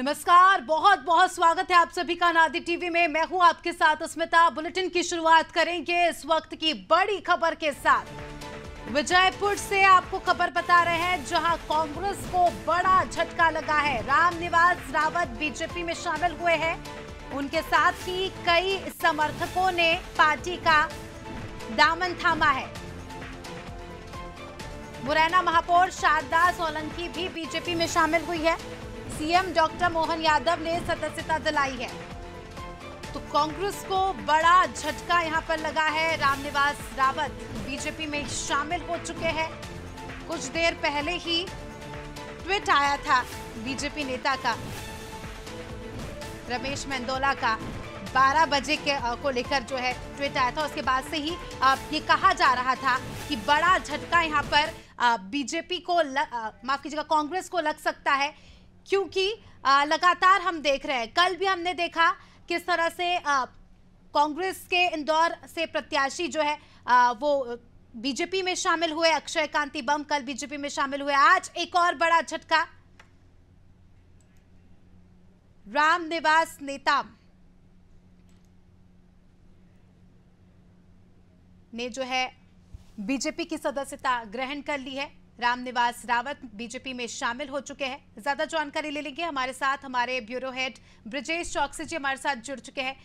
नमस्कार बहुत बहुत स्वागत है आप सभी का नादी टीवी में मैं हूं आपके साथ अस्मिता बुलेटिन की शुरुआत करेंगे इस वक्त की बड़ी खबर के साथ विजयपुर से आपको खबर बता रहे हैं जहां कांग्रेस को बड़ा झटका लगा है राम निवास रावत बीजेपी में शामिल हुए हैं उनके साथ ही कई समर्थकों ने पार्टी का दामन थामा है मुरैना महापौर शारदा सोलंकी भी बीजेपी में शामिल हुई है सीएम डॉक्टर मोहन यादव ने सदस्यता दिलाई है तो कांग्रेस को बड़ा झटका यहां पर लगा है रामनिवास रावत बीजेपी में शामिल हो चुके हैं कुछ देर पहले ही ट्वीट आया था बीजेपी नेता का रमेश मेंदोला का 12 बजे के को लेकर जो है ट्वीट आया था उसके बाद से ही ये कहा जा रहा था कि बड़ा झटका यहाँ पर बीजेपी को माफ कीजिएगा कांग्रेस को लग सकता है क्योंकि लगातार हम देख रहे हैं कल भी हमने देखा किस तरह से कांग्रेस के इंदौर से प्रत्याशी जो है आ, वो बीजेपी में शामिल हुए अक्षय कांति बम कल बीजेपी में शामिल हुए आज एक और बड़ा झटका राम निवास नेता ने जो है बीजेपी की सदस्यता ग्रहण कर ली है रामनिवास रावत बीजेपी में शामिल हो चुके हैं ज्यादा जानकारी ले लेंगे हमारे साथ हमारे ब्यूरो हेड ब्रिजेश चौकसी जी हमारे साथ जुड़ चुके हैं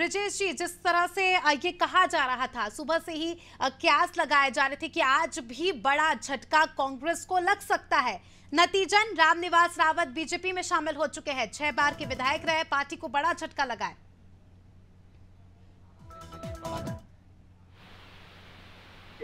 ब्रिजेश जी जिस तरह से ये कहा जा रहा था सुबह से ही क्यास लगाए जा रहे थे कि आज भी बड़ा झटका कांग्रेस को लग सकता है नतीजन रामनिवास रावत बीजेपी में शामिल हो चुके हैं छह बार के विधायक रहे पार्टी को बड़ा झटका लगाए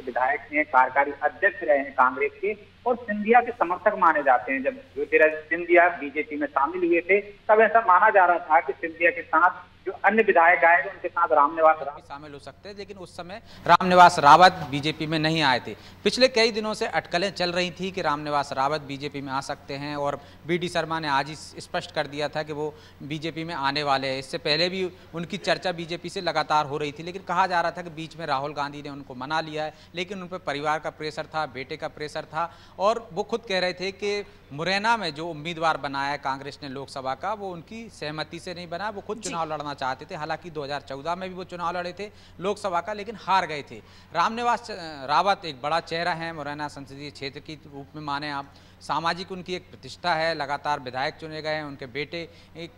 विधायक हैं कार्यकारी अध्यक्ष रहे हैं कांग्रेस के और सिंधिया के समर्थक माने जाते हैं जब ज्योतिराज सिंधिया बीजेपी में शामिल हुए थे तब ऐसा माना जा रहा था कि सिंधिया के साथ जो अन्य विधायक आए थे उनके साथ रामनिवास रावत शामिल हो सकते हैं लेकिन उस समय राम निवास रावत बीजेपी में नहीं आए थे पिछले कई दिनों से अटकलें चल रही थी कि राम निवास रावत बीजेपी में आ सकते हैं और बी डी शर्मा ने आज ही स्पष्ट कर दिया था कि वो बीजेपी में आने वाले हैं इससे पहले भी उनकी चर्चा बीजेपी से लगातार हो रही थी लेकिन कहा जा रहा था कि बीच में राहुल गांधी ने उनको मना लिया है लेकिन उन पर परिवार का प्रेशर था बेटे का प्रेशर था और वो खुद कह रहे थे कि मुरैना में जो उम्मीदवार बनाया है कांग्रेस ने लोकसभा का वो उनकी सहमति से नहीं बना वो खुद चुनाव लड़ना होना चाहते थे हालांकि 2014 में भी वो चुनाव लड़े थे लोकसभा का लेकिन हार गए थे रामनिवास रावत एक बड़ा चेहरा है मुरैना संसदीय क्षेत्र के रूप में माने आप सामाजिक उनकी एक प्रतिष्ठा है लगातार विधायक चुने गए हैं उनके बेटे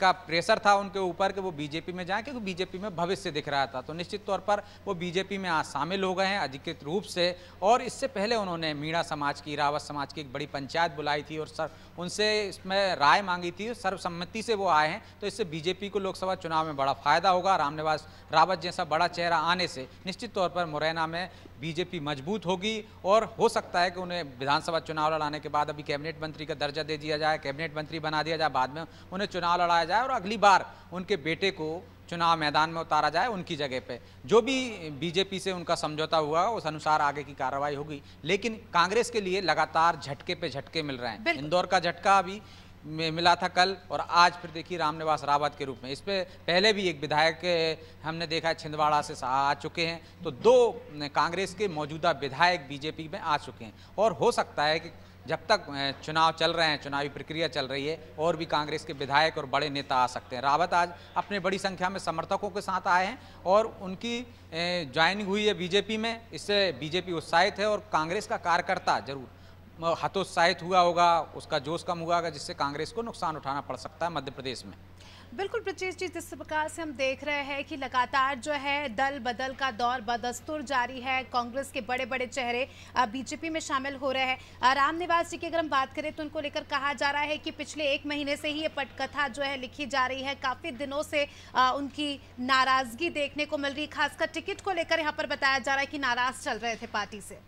का प्रेशर था उनके ऊपर कि वो बीजेपी में जाएँ क्योंकि बीजेपी में भविष्य दिख रहा था तो निश्चित तौर पर वो बीजेपी में आज शामिल हो गए हैं अधिकृत रूप से और इससे पहले उन्होंने मीणा समाज की रावत समाज की एक बड़ी पंचायत बुलाई थी और सर उनसे इसमें राय मांगी थी सर्वसम्मति से वो आए हैं तो इससे बीजेपी को लोकसभा चुनाव में बड़ा फायदा होगा रामनिवास रावत जैसा बड़ा चेहरा आने से निश्चित तौर पर मुरैना में बीजेपी मजबूत होगी और हो सकता है कि उन्हें विधानसभा चुनाव लड़ाने के बाद अभी कैबिनेट मंत्री का दर्जा दे दिया जाए कैबिनेट मंत्री बना दिया जाए बाद में उन्हें चुनाव लड़ाया जाए और अगली बार उनके बेटे को चुनाव मैदान में उतारा जाए उनकी जगह पे जो भी बीजेपी से उनका समझौता हुआ उस अनुसार आगे की कार्रवाई होगी लेकिन कांग्रेस के लिए लगातार झटके पे झटके मिल रहे हैं इंदौर का झटका अभी मिला था कल और आज फिर देखिए रामनिवास रावत के रूप में इस पर पहले भी एक विधायक हमने देखा है छिंदवाड़ा से आ चुके हैं तो दो कांग्रेस के मौजूदा विधायक बीजेपी में आ चुके हैं और हो सकता है कि जब तक चुनाव चल रहे हैं चुनावी प्रक्रिया चल रही है और भी कांग्रेस के विधायक और बड़े नेता आ सकते हैं रावत आज अपने बड़ी संख्या में समर्थकों के साथ आए हैं और उनकी ज्वाइनिंग हुई है बीजेपी में इससे बीजेपी उत्साहित है और कांग्रेस का कार्यकर्ता जरूर हतोत्साहित हुआ होगा उसका जोश कम हुआ होगा जिससे कांग्रेस को नुकसान उठाना पड़ सकता है मध्य प्रदेश में बिल्कुल ब्रजेश जी जिस प्रकार से हम देख रहे हैं कि लगातार जो है दल बदल का दौर बदस्तूर जारी है कांग्रेस के बड़े बड़े चेहरे बीजेपी में शामिल हो रहे हैं राम निवास जी की अगर हम बात करें तो उनको लेकर कहा जा रहा है कि पिछले एक महीने से ही ये पटकथा जो है लिखी जा रही है काफ़ी दिनों से आ, उनकी नाराज़गी देखने को मिल रही खासकर टिकट को लेकर यहाँ पर बताया जा रहा है कि नाराज़ चल रहे थे पार्टी से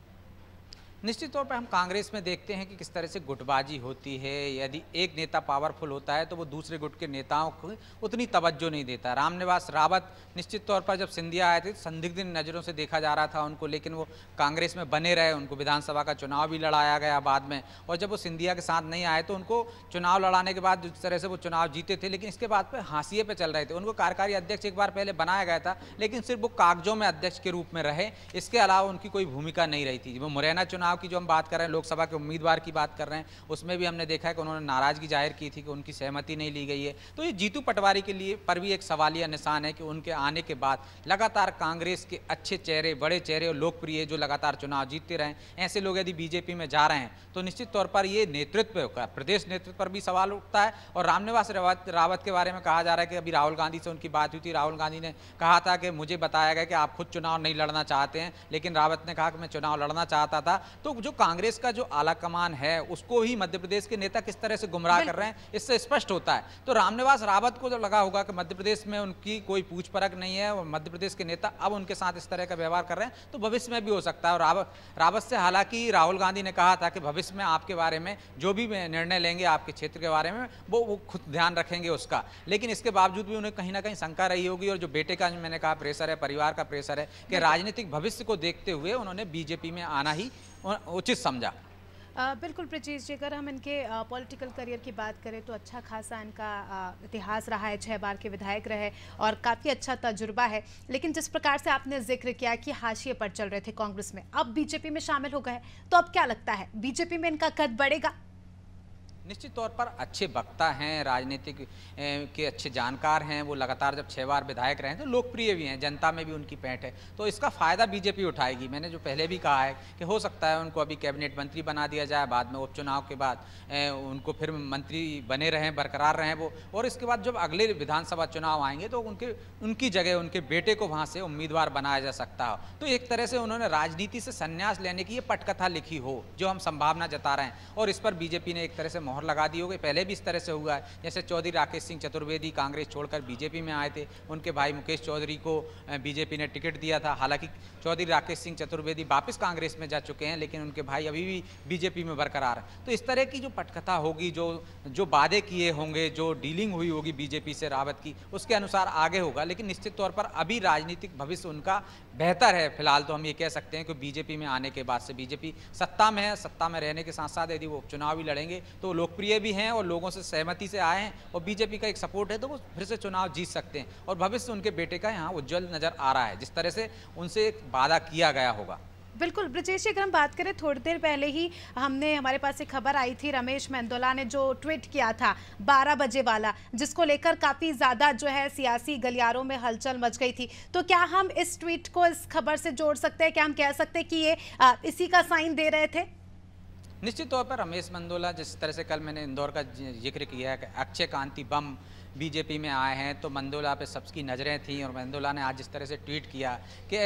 निश्चित तौर पर हम कांग्रेस में देखते हैं कि किस तरह से गुटबाजी होती है यदि एक नेता पावरफुल होता है तो वो दूसरे गुट के नेताओं को उतनी तवज्जो नहीं देता रामनिवास रावत निश्चित तौर पर जब सिंधिया आए थे संदिग्ध नज़रों से देखा जा रहा था उनको लेकिन वो कांग्रेस में बने रहे उनको विधानसभा का चुनाव भी लड़ाया गया बाद में और जब वो सिंधिया के साथ नहीं आए तो उनको चुनाव लड़ाने के बाद जिस तरह से वो चुनाव जीते थे लेकिन इसके बाद पर हाशिए पर चल रहे थे उनको कार्यकारी अध्यक्ष एक बार पहले बनाया गया था लेकिन सिर्फ वो कागजों में अध्यक्ष के रूप में रहे इसके अलावा उनकी कोई भूमिका नहीं रही थी वो मुरैना चुनाव चुनाव की जो हम बात कर रहे हैं लोकसभा के उम्मीदवार की बात कर रहे हैं उसमें भी हमने देखा है कि उन्होंने नाराजगी जाहिर की थी कि उनकी सहमति नहीं ली गई है तो ये जीतू पटवारी के लिए पर भी एक सवालिया निशान है कि उनके आने के बाद लगातार कांग्रेस के अच्छे चेहरे बड़े चेहरे और लोकप्रिय जो लगातार चुनाव जीतते रहे ऐसे लोग यदि बीजेपी में जा रहे हैं तो निश्चित तौर पर ये नेतृत्व का प्रदेश नेतृत्व पर भी सवाल उठता है और रामनिवास रावत के बारे में कहा जा रहा है कि अभी राहुल गांधी से उनकी बात हुई थी राहुल गांधी ने कहा था कि मुझे बताया गया कि आप खुद चुनाव नहीं लड़ना चाहते हैं लेकिन रावत ने कहा कि मैं चुनाव लड़ना चाहता था तो जो कांग्रेस का जो आला कमान है उसको ही मध्य प्रदेश के नेता किस तरह से गुमराह कर रहे हैं इससे स्पष्ट होता है तो रामनिवास रावत को जब लगा होगा कि मध्य प्रदेश में उनकी कोई पूछ परख नहीं है और मध्य प्रदेश के नेता अब उनके साथ इस तरह का व्यवहार कर रहे हैं तो भविष्य में भी हो सकता है और रावत रावत से हालांकि राहुल गांधी ने कहा था कि भविष्य में आपके बारे में जो भी निर्णय लेंगे आपके क्षेत्र के बारे में वो वो खुद ध्यान रखेंगे उसका लेकिन इसके बावजूद भी उन्हें कहीं ना कहीं शंका रही होगी और जो बेटे का मैंने कहा प्रेशर है परिवार का प्रेशर है कि राजनीतिक भविष्य को देखते हुए उन्होंने बीजेपी में आना ही उचित समझा बिल्कुल प्रचीज जी अगर हम इनके पॉलिटिकल करियर की बात करें तो अच्छा खासा इनका इतिहास रहा है छह बार के विधायक रहे और काफ़ी अच्छा तजुर्बा है लेकिन जिस प्रकार से आपने जिक्र किया कि हाशिए पर चल रहे थे कांग्रेस में अब बीजेपी में शामिल हो गए तो अब क्या लगता है बीजेपी में इनका कद बढ़ेगा निश्चित तौर पर अच्छे वक्ता हैं राजनीतिक के अच्छे जानकार हैं वो लगातार जब छः बार विधायक रहे हैं तो लोकप्रिय भी हैं जनता में भी उनकी पैंट है तो इसका फ़ायदा बीजेपी उठाएगी मैंने जो पहले भी कहा है कि हो सकता है उनको अभी कैबिनेट मंत्री बना दिया जाए बाद में उपचुनाव के बाद उनको फिर मंत्री बने रहें बरकरार रहें वो और इसके बाद जब अगले विधानसभा चुनाव आएंगे तो उनके उनकी जगह उनके बेटे को वहाँ से उम्मीदवार बनाया जा सकता हो तो एक तरह से उन्होंने राजनीति से संन्यास लेने की ये पटकथा लिखी हो जो हम संभावना जता रहे हैं और इस पर बीजेपी ने एक तरह से मोहर मोहर लगा दी होगी पहले भी इस तरह से हुआ है जैसे चौधरी राकेश सिंह चतुर्वेदी कांग्रेस छोड़कर बीजेपी में आए थे उनके भाई मुकेश चौधरी को बीजेपी ने टिकट दिया था हालांकि चौधरी राकेश सिंह चतुर्वेदी वापस कांग्रेस में जा चुके हैं लेकिन उनके भाई अभी भी बीजेपी में बरकरार है तो इस तरह की जो पटकथा होगी जो जो वादे किए होंगे जो डीलिंग हुई होगी बीजेपी से रावत की उसके अनुसार आगे होगा लेकिन निश्चित तौर पर अभी राजनीतिक भविष्य उनका बेहतर है फिलहाल तो हम ये कह सकते हैं कि बीजेपी में आने के बाद से बीजेपी सत्ता में है सत्ता में रहने के साथ साथ यदि वो उपचुनाव भी लड़ेंगे तो लोग लोकप्रिय भी हैं और लोगों से सहमति से आए हैं और बीजेपी का एक सपोर्ट है तो वो फिर से चुनाव जीत सकते हैं और भविष्य उनके बेटे का यहाँ उज्जवल नजर आ रहा है जिस तरह से उनसे एक वादा किया गया होगा बिल्कुल ब्रजेश अगर हम बात करें थोड़ी देर पहले ही हमने हमारे पास एक खबर आई थी रमेश मेंदोला ने जो ट्वीट किया था 12 बजे वाला जिसको लेकर काफ़ी ज़्यादा जो है सियासी गलियारों में हलचल मच गई थी तो क्या हम इस ट्वीट को इस खबर से जोड़ सकते हैं क्या हम कह सकते हैं कि ये इसी का साइन दे रहे थे निश्चित तौर पर रमेश मंदोला जिस तरह से कल मैंने इंदौर का जिक्र किया है कि अक्षय कांति बम बीजेपी में आए हैं तो मंदोला पे सबकी नज़रें थीं और मंदोला ने आज जिस तरह से ट्वीट किया कि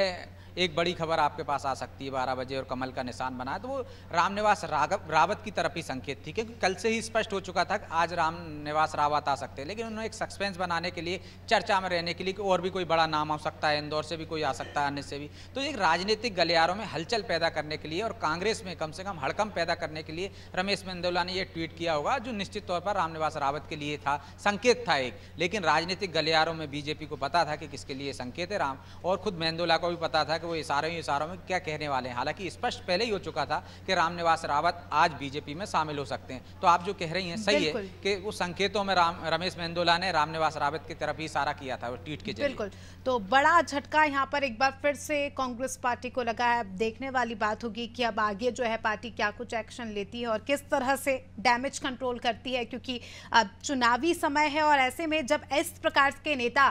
एक बड़ी खबर आपके पास आ सकती है बारह बजे और कमल का निशान बना तो वो रामनिवास रावत की तरफ ही संकेत थी क्योंकि कल से ही स्पष्ट हो चुका था कि आज रामनिवास रावत आ सकते हैं लेकिन उन्होंने एक सस्पेंस बनाने के लिए चर्चा में रहने के लिए कि और भी कोई बड़ा नाम आ सकता है इंदौर से भी कोई आ सकता है अन्य से भी तो एक राजनीतिक गलियारों में हलचल पैदा करने के लिए और कांग्रेस में कम से कम हड़कम पैदा करने के लिए रमेश मंदोला ने यह ट्वीट किया होगा जो निश्चित तौर पर रामनिवास रावत के लिए था संकेत था एक लेकिन राजनीतिक गलियारों में बीजेपी को पता था कि किसके लिए संकेत है राम और खुद मेहंदोला को भी पता था कि वो इशारों ही इशारों में क्या कहने वाले हैं हालांकि स्पष्ट पहले ही हो चुका था कि रामनिवास रावत आज बीजेपी में शामिल हो सकते हैं तो आप जो कह रही हैं सही है कि उस संकेतों में राम रमेश मेहंदोला ने रामनिवास रावत की तरफ ही इशारा किया था ट्वीट के बिल्कुल तो बड़ा झटका यहाँ पर एक बार फिर से कांग्रेस पार्टी को लगा है देखने वाली बात होगी कि अब आगे जो है पार्टी क्या कुछ एक्शन लेती है और किस तरह से डैमेज कंट्रोल करती है क्योंकि अब चुनावी समय है और ऐसे में जब इस प्रकार के नेता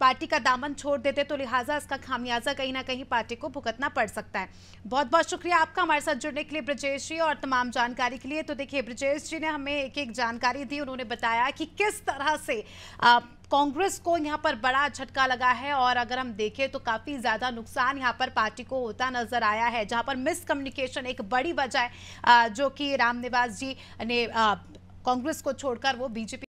पार्टी का दामन छोड़ देते तो लिहाजा इसका खामियाजा कहीं ना कहीं पार्टी को भुगतना पड़ सकता है बहुत बहुत शुक्रिया आपका हमारे साथ जुड़ने के लिए ब्रजेश जी और तमाम जानकारी के लिए तो देखिए ब्रजेश जी ने हमें एक एक जानकारी दी उन्होंने बताया कि किस तरह से कांग्रेस को यहाँ पर बड़ा झटका लगा है और अगर हम देखें तो काफ़ी ज़्यादा नुकसान यहाँ पर पार्टी को होता नज़र आया है जहाँ पर मिसकम्युनिकेशन एक बड़ी वजह जो कि रामनिवास जी ने कांग्रेस को छोड़कर वो बीजेपी